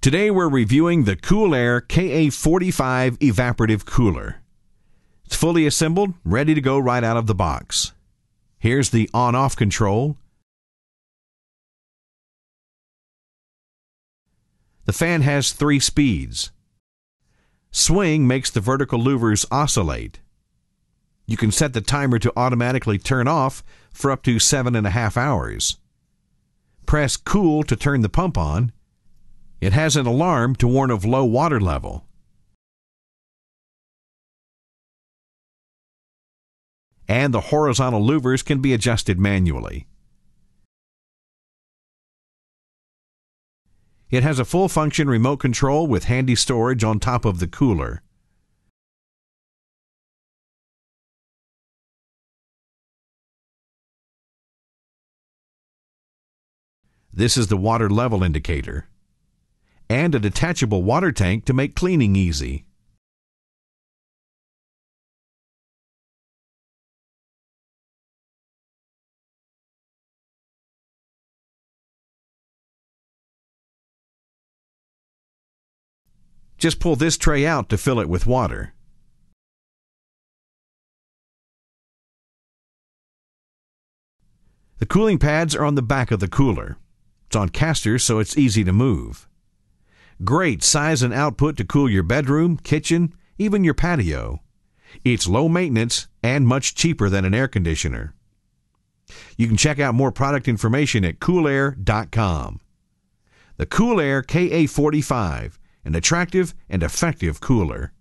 Today we're reviewing the Cool Air KA45 evaporative cooler. It's fully assembled, ready to go right out of the box. Here's the on-off control. The fan has three speeds. Swing makes the vertical louvers oscillate. You can set the timer to automatically turn off for up to seven and a half hours. Press cool to turn the pump on it has an alarm to warn of low water level. And the horizontal louvers can be adjusted manually. It has a full function remote control with handy storage on top of the cooler. This is the water level indicator and a detachable water tank to make cleaning easy. Just pull this tray out to fill it with water. The cooling pads are on the back of the cooler. It's on casters so it's easy to move. Great size and output to cool your bedroom, kitchen, even your patio. It's low maintenance and much cheaper than an air conditioner. You can check out more product information at coolair.com. The Cool Air KA45, an attractive and effective cooler.